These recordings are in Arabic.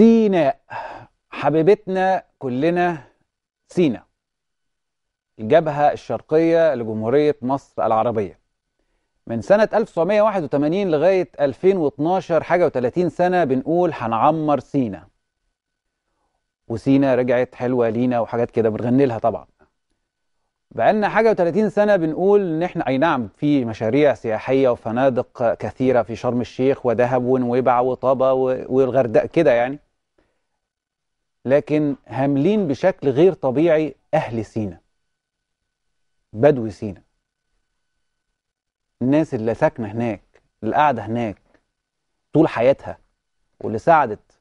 سيناء حبيبتنا كلنا سيناء الجبهة الشرقية لجمهورية مصر العربية من سنة 1981 لغاية 2012 حاجة و30 سنة بنقول هنعمر سينا وسينا رجعت حلوة لينا وحاجات كده بنغني لها طبعا بقالنا حاجة و30 سنة بنقول إن إحنا أي نعم في مشاريع سياحية وفنادق كثيرة في شرم الشيخ ودهب ونويبع وطابة والغردقة كده يعني لكن هاملين بشكل غير طبيعي أهل سينا بدو سينا الناس اللي ساكنة هناك اللي قاعدة هناك طول حياتها واللي ساعدت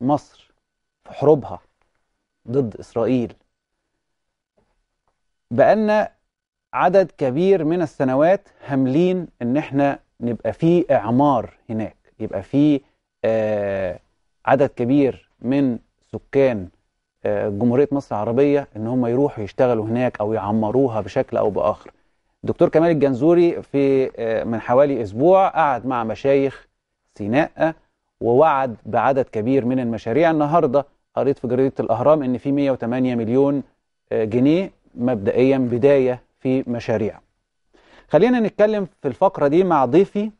مصر في حروبها ضد إسرائيل بقالنا عدد كبير من السنوات هاملين ان احنا نبقى في اعمار هناك يبقى في آه، عدد كبير من سكان آه، جمهوريه مصر العربيه ان هم يروحوا يشتغلوا هناك او يعمروها بشكل او باخر. الدكتور كمال الجنزوري في آه، من حوالي اسبوع قعد مع مشايخ سيناء آه، ووعد بعدد كبير من المشاريع النهارده قريت في جريده الاهرام ان في 108 مليون جنيه مبدئيا بدايه في مشاريع. خلينا نتكلم في الفقره دي مع ضيفي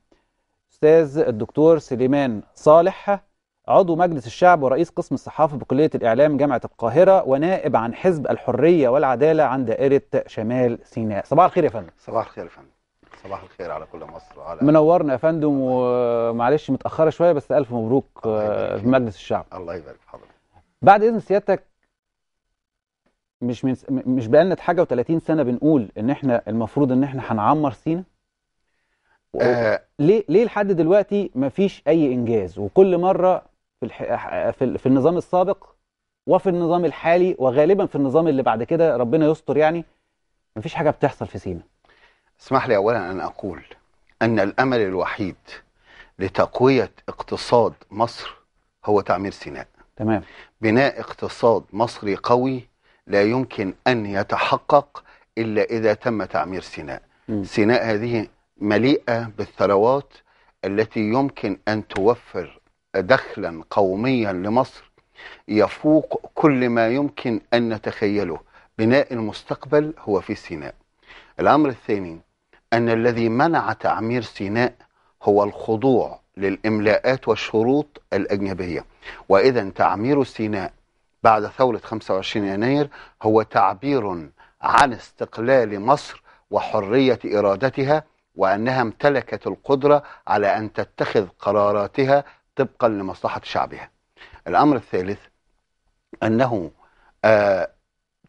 استاذ الدكتور سليمان صالح عضو مجلس الشعب ورئيس قسم الصحافة بكلية الإعلام جامعة القاهرة ونائب عن حزب الحرية والعدالة عن دائرة شمال سيناء صباح الخير يا فندم صباح الخير يا فندم صباح الخير على كل مصر وعلى منورنا يا فندم ومعلش متأخرة شوية بس ألف مبروك آه، في مجلس الشعب الله يبارك في حضرتك بعد إذن سيادتك مش من مش بقالنا حاجة و30 سنة بنقول إن إحنا المفروض إن إحنا هنعمر سينا و... آه. ليه ليه لحد دلوقتي مفيش أي إنجاز وكل مرة في, الح... في, في النظام السابق وفي النظام الحالي وغالبا في النظام اللي بعد كده ربنا يستر يعني مفيش حاجة بتحصل في سينا اسمح لي أولا أن أقول أن الأمل الوحيد لتقوية اقتصاد مصر هو تعمير سيناء تمام بناء اقتصاد مصري قوي لا يمكن أن يتحقق إلا إذا تم تعمير سيناء م. سيناء هذه مليئة بالثروات التي يمكن أن توفر دخلا قوميا لمصر يفوق كل ما يمكن أن نتخيله بناء المستقبل هو في سيناء الأمر الثاني أن الذي منع تعمير سيناء هو الخضوع للإملاءات والشروط الأجنبية وإذا تعمير سيناء بعد ثورة 25 يناير هو تعبير عن استقلال مصر وحرية إرادتها وأنها امتلكت القدرة على أن تتخذ قراراتها طبقا لمصلحة شعبها الأمر الثالث أنه آه،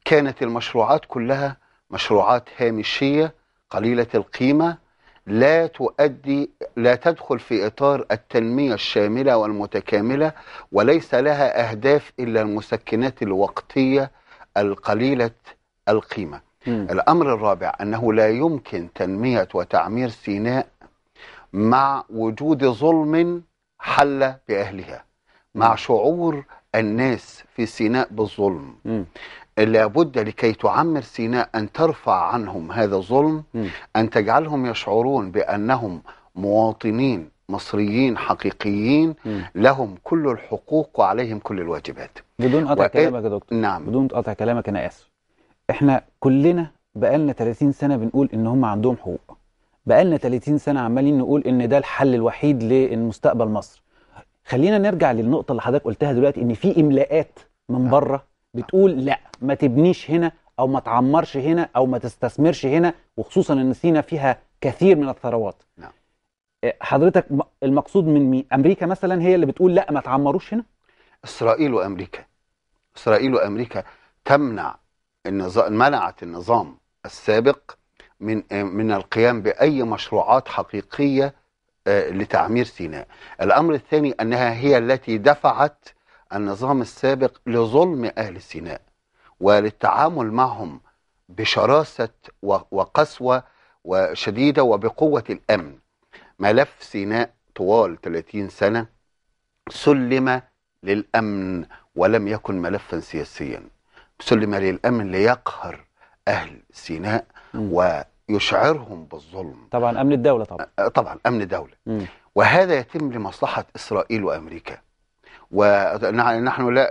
كانت المشروعات كلها مشروعات هامشية قليلة القيمة لا تؤدي لا تدخل في إطار التنمية الشاملة والمتكاملة وليس لها أهداف إلا المسكنات الوقتية القليلة القيمة م. الأمر الرابع أنه لا يمكن تنمية وتعمير سيناء مع وجود ظلم حل بأهلها مع شعور الناس في سيناء بالظلم م. لابد لكي تعمر سيناء أن ترفع عنهم هذا الظلم م. أن تجعلهم يشعرون بأنهم مواطنين مصريين حقيقيين م. لهم كل الحقوق وعليهم كل الواجبات بدون قطع وإيه؟ كلامك يا دكتور نعم بدون قطع كلامك أنا آسف احنا كلنا بقالنا 30 سنة بنقول إن هم عندهم حقوق بقالنا 30 سنه عمالين نقول ان ده الحل الوحيد لمستقبل مصر خلينا نرجع للنقطه اللي حضرتك قلتها دلوقتي ان في املاءات من نعم. بره بتقول لا ما تبنيش هنا او ما تعمرش هنا او ما تستثمرش هنا وخصوصا ان سينا فيها كثير من الثروات نعم آه، حضرتك المقصود من مين امريكا مثلا هي اللي بتقول لا ما تعمروش هنا اسرائيل وامريكا اسرائيل وامريكا تمنع النظام منعت النظام السابق من آه، من القيام باي مشروعات حقيقيه آه، لتعمير سيناء. الامر الثاني انها هي التي دفعت النظام السابق لظلم اهل سيناء وللتعامل معهم بشراسه وقسوه وشديده وبقوه الامن. ملف سيناء طوال 30 سنه سلم للامن ولم يكن ملفا سياسيا. سلم للامن ليقهر اهل سيناء و يشعرهم بالظلم طبعا امن الدوله طبعا طبعا امن دوله م. وهذا يتم لمصلحه اسرائيل وامريكا ونحن لا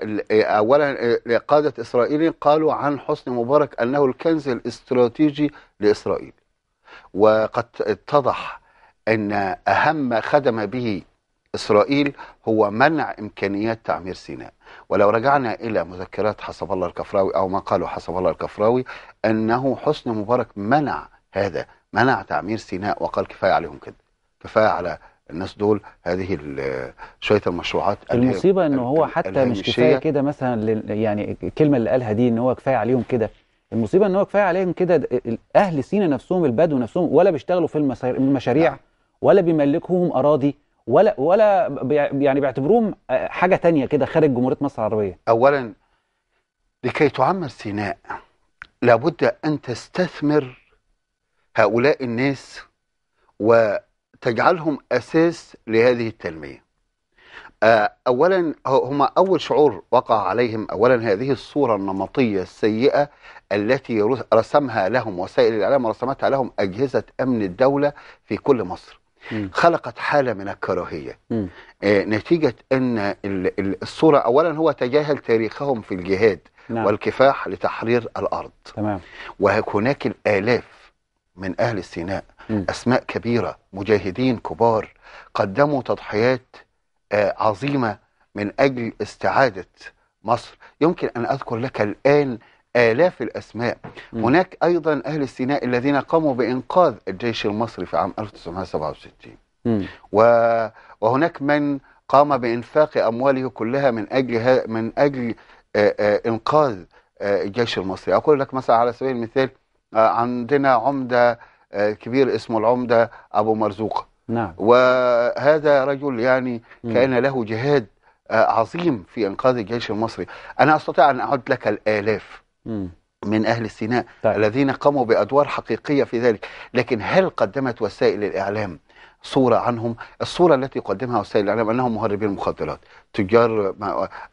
اولا قاده اسرائيل قالوا عن حسني مبارك انه الكنز الاستراتيجي لاسرائيل وقد اتضح ان اهم ما خدم به اسرائيل هو منع امكانيات تعمير سيناء ولو رجعنا الى مذكرات حسب الله الكفراوي او ما قاله حسب الله الكفراوي انه حسني مبارك منع هذا منع تعمير سيناء وقال كفايه عليهم كده كفايه على الناس دول هذه شويه المشروعات المصيبه ان هو حتى مش كفايه كده مثلا يعني الكلمه اللي قالها دي ان هو كفايه عليهم كده المصيبه ان هو كفايه عليهم كده اهل سينا نفسهم البدو نفسهم ولا بيشتغلوا في المشاريع نعم. ولا بيملكوهم اراضي ولا ولا يعني بيعتبروهم آه، حاجه تانية كده خارج جمهوريه مصر العربيه اولا لكي تعمر سيناء لابد ان تستثمر هؤلاء الناس وتجعلهم أساس لهذه التنمية آه، أولا هم أول شعور وقع عليهم أولا هذه الصورة النمطية السيئة التي رسمها لهم وسائل الإعلام ورسمتها لهم أجهزة أمن الدولة في كل مصر م. خلقت حالة من الكراهية آه نتيجة أن الصورة أولا هو تجاهل تاريخهم في الجهاد نعم. والكفاح لتحرير الأرض تمام. وهناك الآلاف من أهل سيناء أسماء كبيرة مجاهدين كبار قدموا تضحيات آه، عظيمة من أجل استعادة مصر يمكن أن أذكر لك الآن آلاف الأسماء م. هناك أيضا أهل سيناء الذين قاموا بإنقاذ الجيش المصري في عام 1967 وهناك من قام بإنفاق أمواله كلها من أجل ها من أجل آآ آه، آآ آه، إنقاذ آآ الجيش المصري أقول لك مثلا على سبيل المثال آه، عندنا عمده آه، كبير اسمه العمده ابو مرزوقه نعم وهذا رجل يعني كان له جهاد آه، عظيم في انقاذ الجيش المصري انا استطيع ان اعد لك الالاف مم. من أهل السيناء طيب. الذين قاموا بأدوار حقيقية في ذلك لكن هل قدمت وسائل الإعلام صورة عنهم الصورة التي قدمها وسائل الإعلام أنهم مهربين المخدرات تجار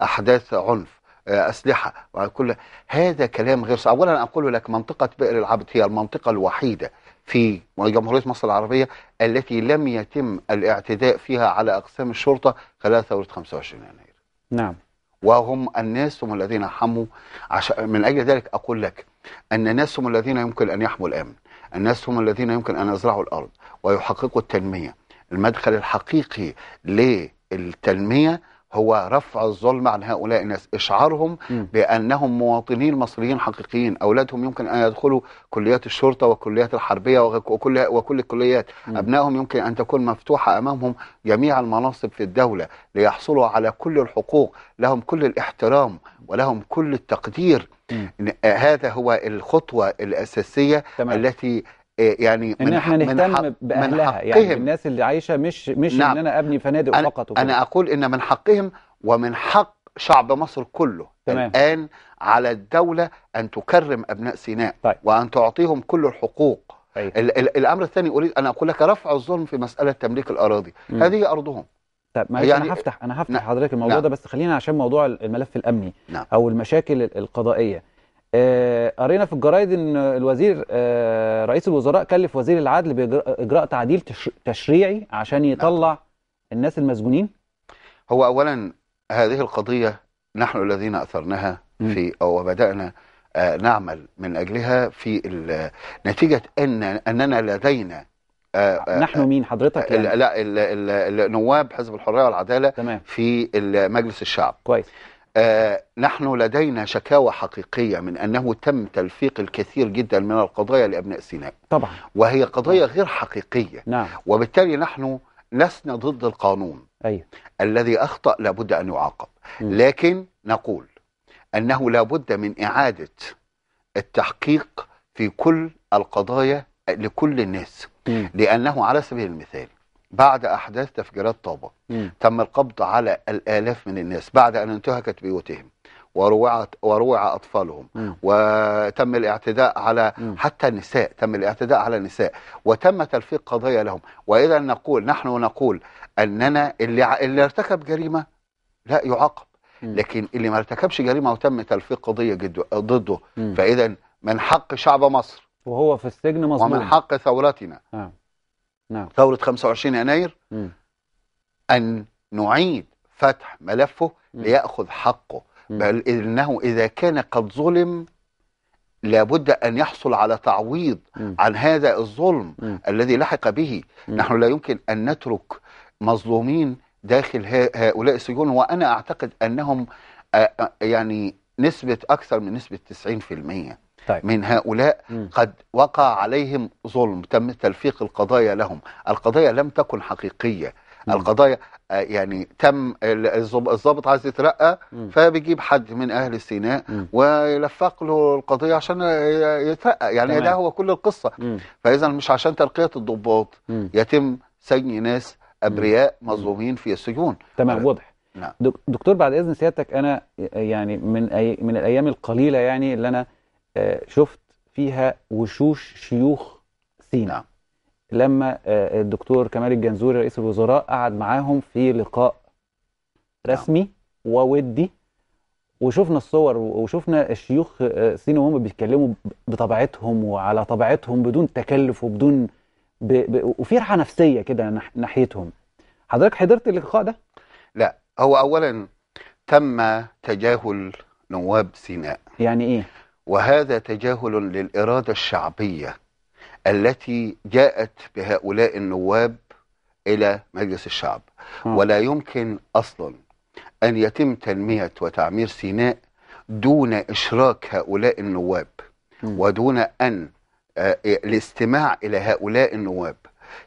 أحداث عنف آه، أسلحة وعلى كل هذا كلام غير صحيح أولا أقول لك منطقة بئر العبد هي المنطقة الوحيدة في جمهورية مصر العربية التي لم يتم الاعتداء فيها على أقسام الشرطة خلال ثورة 25 يناير نعم وهم الناس هم الذين حموا عش... من أجل ذلك أقول لك أن الناس هم الذين يمكن أن يحموا الأمن الناس هم الذين يمكن أن يزرعوا الأرض ويحققوا التنمية المدخل الحقيقي للتنمية هو رفع الظلم عن هؤلاء الناس إشعارهم م. بأنهم مواطنين مصريين حقيقيين أولادهم يمكن أن يدخلوا كليات الشرطة وكليات الحربية وكل, وكل الكليات م. أبنائهم يمكن أن تكون مفتوحة أمامهم جميع المناصب في الدولة ليحصلوا على كل الحقوق لهم كل الاحترام ولهم كل التقدير آه، هذا هو الخطوة الأساسية تمام. التي آه، يعني من ان احنا نهتم باهلها يعني الناس اللي عايشه مش مش نعم ان انا ابني فنادق أنا فقط وكده. انا اقول ان من حقهم ومن حق شعب مصر كله تمام. الان على الدوله ان تكرم ابناء سيناء طيب. وان تعطيهم كل الحقوق أيه. الامر الثاني اريد انا اقول لك رفع الظلم في مساله تمليك الاراضي م. هذه ارضهم طيب معلش يعني انا هفتح انا هفتح نعم. حضرتك الموضوع نعم. ده بس خلينا عشان موضوع الملف الامني نعم. او المشاكل القضائيه آه، قرينا في الجرايد ان الوزير آه، رئيس الوزراء كلف وزير العدل باجراء تعديل تشريعي عشان نعم. يطلع الناس المسجونين هو اولا هذه القضيه نحن الذين اثرناها في او بدانا آه، نعمل من اجلها في نتيجه ان اننا لدينا نحن مين حضرتك يعني؟ لا النواب حزب الحريه والعداله تمام. في مجلس الشعب كويس آه، نحن لدينا شكاوى حقيقية من أنه تم تلفيق الكثير جدا من القضايا لأبناء سيناء طبعا وهي قضايا نعم. غير حقيقية نعم. وبالتالي نحن لسنا ضد القانون أي. الذي أخطأ لابد أن يعاقب م. لكن نقول أنه لابد من إعادة التحقيق في كل القضايا لكل الناس م. لأنه على سبيل المثال بعد أحداث تفجيرات طابة تم القبض على الآلاف من الناس بعد أن انتهكت بيوتهم وروعت وروع أطفالهم مم. وتم الاعتداء على مم. حتى النساء تم الاعتداء على النساء وتم تلفيق قضايا لهم وإذا نقول نحن نقول أننا اللي, اللي ارتكب جريمة لا يعاقب لكن اللي ما ارتكبش جريمة وتم تلفيق قضية ضده فإذا من حق شعب مصر وهو في السجن مظلوم ومن حق ثورتنا آه. نعم. ثورة 25 يناير مم. أن نعيد فتح ملفه مم. ليأخذ حقه مم. بل إنه إذا كان قد ظلم لابد أن يحصل على تعويض مم. عن هذا الظلم مم. الذي لحق به مم. نحن لا يمكن أن نترك مظلومين داخل هؤلاء السجون وأنا أعتقد أنهم يعني نسبة أكثر من نسبة 90% طيب. من هؤلاء م. قد وقع عليهم ظلم تم تلفيق القضايا لهم القضايا لم تكن حقيقية م. القضايا آه، يعني تم الضابط عايز يترقى فبيجيب حد من اهل سيناء ويلفق له القضيه عشان يترقى يعني ده هو كل القصه فاذا مش عشان ترقيه الضباط يتم سجن ناس ابرياء مظلومين في السجون تمام آه، واضح نعم. دكتور بعد اذن سيادتك انا يعني من أي من الايام القليله يعني اللي انا آه، شفت فيها وشوش شيوخ سينا لما آه، الدكتور كمال الجنزوري رئيس الوزراء قعد معاهم في لقاء نعم. رسمي وودي وشفنا الصور وشفنا الشيوخ آه، سينا وهم بيتكلموا بطبيعتهم وعلى طبيعتهم بدون تكلف وبدون ب... ب... وفي راحه نفسيه كده ناحيتهم حضرتك حضرت اللقاء ده لا هو اولا تم تجاهل نواب سيناء يعني ايه وهذا تجاهل للإرادة الشعبية التي جاءت بهؤلاء النواب إلى مجلس الشعب ولا يمكن أصلا أن يتم تنمية وتعمير سيناء دون إشراك هؤلاء النواب ودون أن آه، الاستماع إلى هؤلاء النواب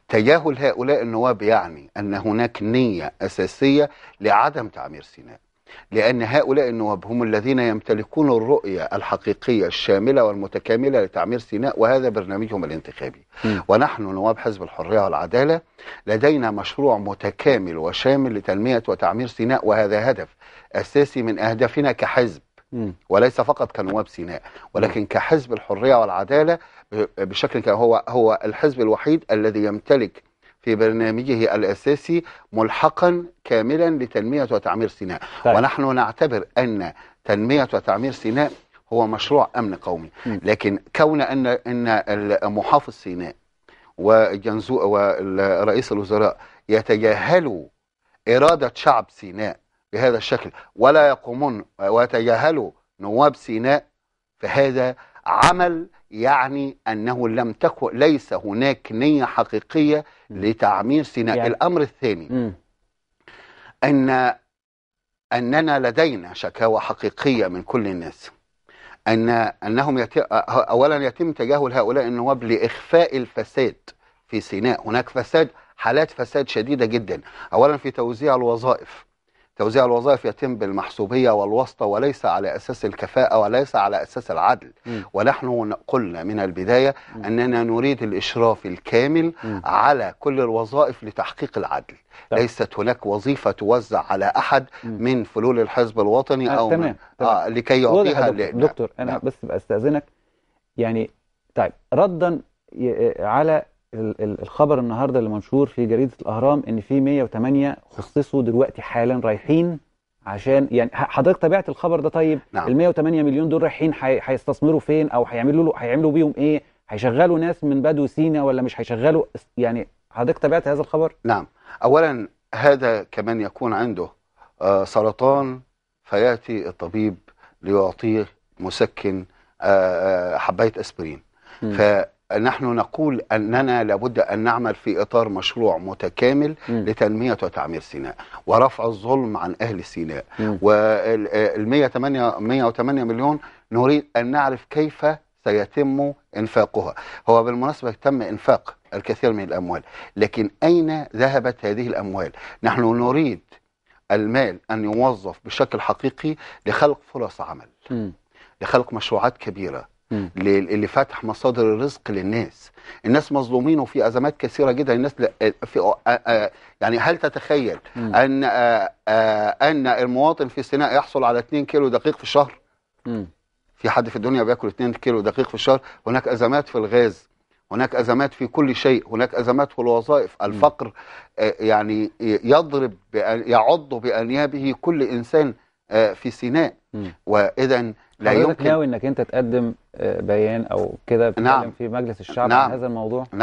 تجاهل هؤلاء النواب يعني أن هناك نية أساسية لعدم تعمير سيناء لأن هؤلاء النواب هم الذين يمتلكون الرؤية الحقيقية الشاملة والمتكاملة لتعمير سيناء وهذا برنامجهم الانتخابي م. ونحن نواب حزب الحرية والعدالة لدينا مشروع متكامل وشامل لتنمية وتعمير سيناء وهذا هدف أساسي من أهدافنا كحزب م. وليس فقط كنواب سيناء ولكن كحزب الحرية والعدالة بشكل هو هو الحزب الوحيد الذي يمتلك في برنامجه الأساسي ملحقا كاملا لتنمية وتعمير سيناء طيب. ونحن نعتبر أن تنمية وتعمير سيناء هو مشروع أمن قومي م. لكن كون أن أن محافظ سيناء وجنزو ورئيس الوزراء يتجاهلوا إرادة شعب سيناء بهذا الشكل ولا يقومون ويتجاهلوا نواب سيناء فهذا عمل يعني أنه لم تكن ليس هناك نية حقيقية لتعمير سيناء يعني. الأمر الثاني م. أن أننا لدينا شكاوى حقيقية من كل الناس أن أنهم يت... أولا يتم تجاهل هؤلاء النواب لإخفاء الفساد في سيناء هناك فساد حالات فساد شديدة جدا أولا في توزيع الوظائف توزيع الوظائف يتم بالمحسوبية والواسطة وليس على أساس الكفاءة وليس على أساس العدل م. ونحن قلنا من البداية م. أننا نريد الإشراف الكامل م. على كل الوظائف لتحقيق العدل طبعا. ليست هناك وظيفة توزع على أحد م. من فلول الحزب الوطني آه أو تمام. آه لكي يعطيها دكتور, دكتور أنا نعم. بس بستأذنك يعني طيب ردا على الخبر النهارده اللي منشور في جريده الاهرام ان في 108 خصصوا دلوقتي حالا رايحين عشان يعني حضرتك تابعت الخبر ده طيب نعم. ال 108 مليون دول رايحين هيستثمروا فين او هيعملوا له هيعملوا بيهم ايه هيشغلوا ناس من بدو سينا ولا مش هيشغلوا يعني حضرتك تابعت هذا الخبر نعم اولا هذا كمان يكون عنده آه سرطان فياتي الطبيب ليعطيه مسكن آه, آه، حبايه اسبرين ف نحن نقول أننا لابد أن نعمل في إطار مشروع متكامل م. لتنمية وتعمير سيناء ورفع الظلم عن أهل سيناء وال 108 مليون نريد أن نعرف كيف سيتم إنفاقها هو بالمناسبة تم إنفاق الكثير من الأموال لكن أين ذهبت هذه الأموال نحن نريد المال أن يوظف بشكل حقيقي لخلق فرص عمل م. لخلق مشروعات كبيرة اللي فتح مصادر الرزق للناس الناس مظلومين وفي ازمات كثيره جدا الناس آه، في آه، آه، يعني هل تتخيل ان ان المواطن في سيناء يحصل على 2 كيلو دقيق في الشهر في حد في الدنيا بياكل 2 كيلو دقيق في الشهر هناك ازمات في الغاز هناك ازمات في كل شيء هناك ازمات في الوظائف الفقر يعني يضرب يعض بانيابه كل انسان آه، في سيناء واذا لا يمكن ناوي انك انت تقدم آه، بيان او كده نعم في مجلس الشعب نعم عن هذا الموضوع نعم,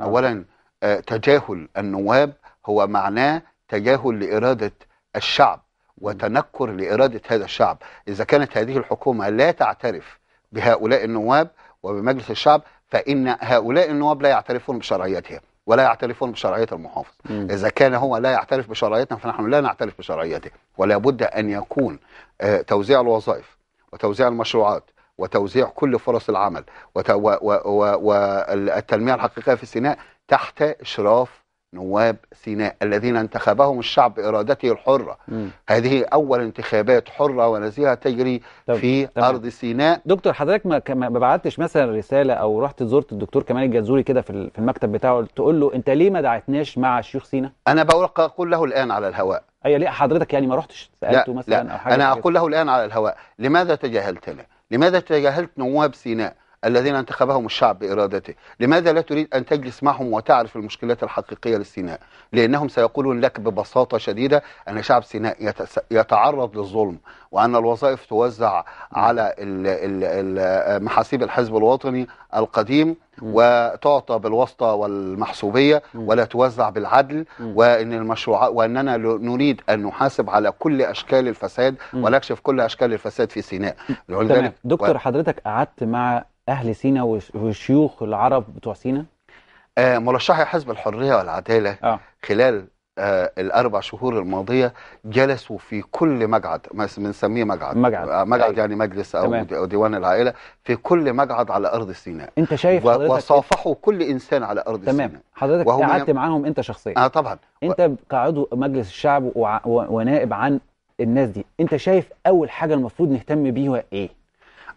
نعم. اولا آه، تجاهل النواب هو معناه تجاهل لاراده الشعب وتنكر لاراده هذا الشعب اذا كانت هذه الحكومه لا تعترف بهؤلاء النواب وبمجلس الشعب فان هؤلاء النواب لا يعترفون بشرعيتها ولا يعترفون بشرعية المحافظ م. إذا كان هو لا يعترف بشرعيتنا فنحن لا نعترف بشرعيته ولا بد أن يكون آه، توزيع الوظائف وتوزيع المشروعات وتوزيع كل فرص العمل والتنمية الحقيقية في سيناء تحت إشراف نواب سيناء الذين انتخبهم الشعب بارادته الحرة مم. هذه أول انتخابات حرة ونزيهة تجري طب. في طب. أرض سيناء دكتور حضرتك ما, ما بعتش مثلا رسالة أو رحت زرت الدكتور كمال الجزوري كده في المكتب بتاعه تقول له أنت ليه ما دعتناش مع شيوخ سيناء أنا بقول اقول له الآن على الهواء أي أيوة، ليه حضرتك يعني ما رحتش سألته لا مثلا لا. أو حاجة أنا أقول له الآن على الهواء لماذا تجاهلتنا لماذا تجاهلت نواب سيناء الذين انتخبهم الشعب بإرادته لماذا لا تريد أن تجلس معهم وتعرف المشكلات الحقيقية للسيناء لأنهم سيقولون لك ببساطة شديدة أن شعب سيناء يتعرض للظلم وأن الوظائف توزع على محاسيب الحزب الوطني القديم وتعطى بالواسطه والمحسوبيه ولا توزع بالعدل وان المشروع واننا نريد ان نحاسب على كل اشكال الفساد ونكشف كل اشكال الفساد في سيناء دكتور و... حضرتك قعدت مع اهل سينا وشيوخ العرب بتوع سينا آه مرشحي حزب الحريه والعداله آه. خلال آه الاربع شهور الماضيه جلسوا في كل مقعد بنسميه مقعد مقعد آه، مقعد أيوة. يعني مجلس او تمام. ديوان العائله في كل مقعد على ارض سيناء انت شايف حضرتك وصافحوا كل انسان على ارض تمام. سيناء تمام حضرتك قعدت يم... يعني- معاهم انت شخصيا اه طبعا انت كعضو مجلس الشعب و... و... ونائب عن الناس دي انت شايف اول حاجه المفروض نهتم بيها ايه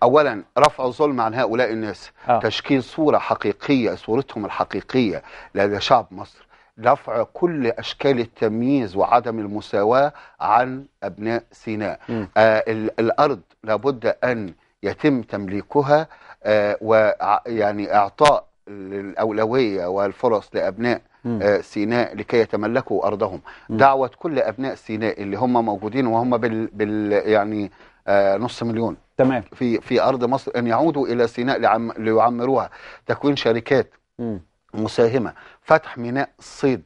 اولا رفع ظلم عن هؤلاء الناس آه. تشكيل صوره حقيقيه صورتهم الحقيقيه لدى شعب مصر رفع كل اشكال التمييز وعدم المساواه عن ابناء سيناء آه الارض لابد ان يتم تمليكها آه ويعني اعطاء الاولويه والفرص لابناء آه سيناء لكي يتملكوا ارضهم دعوه كل ابناء سيناء اللي هم موجودين وهم بال, بال يعني آه، نص مليون تمام في في ارض مصر ان يعودوا الى سيناء لعم ليعمروها تكوين شركات م. مساهمه فتح ميناء صيد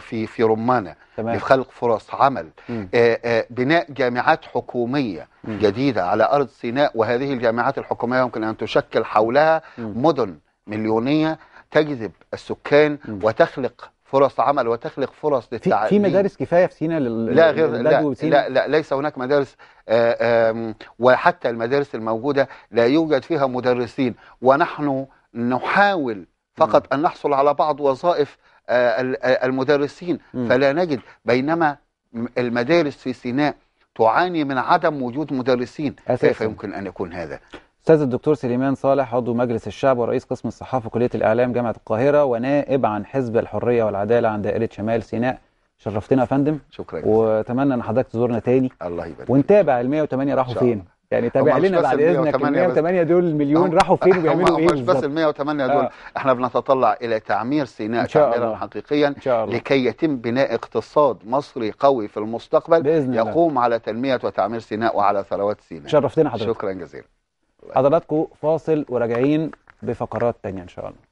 في في رمانه تمام. لخلق فرص عمل آآ آآ آه، آه، بناء جامعات حكوميه م. جديده على ارض سيناء وهذه الجامعات الحكوميه يمكن ان تشكل حولها م. مدن مليونيه تجذب السكان م. وتخلق فرص عمل وتخلق فرص للتعليم في مدارس كفايه في سينا لل... لا غير لا, لا لا ليس هناك مدارس آه، وحتى المدارس الموجوده لا يوجد فيها مدرسين ونحن نحاول فقط ان نحصل على بعض وظائف آه، آه، المدرسين فلا نجد بينما المدارس في سيناء تعاني من عدم وجود مدرسين كيف يمكن ان يكون هذا استاذ الدكتور سليمان صالح عضو مجلس الشعب ورئيس قسم الصحافه كليه الاعلام جامعه القاهره ونائب عن حزب الحريه والعداله عن دائره شمال سيناء شرفتنا يا فندم شكرا واتمنى ان حضرتك تزورنا تاني الله يبارك ونتابع ال 108 يعني راحوا فين يعني تابع لنا بعد اذنك ال 108 دول المليون راحوا فين وبيعملوا ايه مش بس ال 108 دول آه. احنا بنتطلع الى تعمير سيناء تعميرا حقيقيا لكي يتم بناء اقتصاد مصري قوي في المستقبل بإذن يقوم الله. على تنميه وتعمير سيناء وعلى ثروات سيناء شرفتنا حضرتك شكرا جزيلا حضراتكم فاصل وراجعين بفقرات تانية ان شاء الله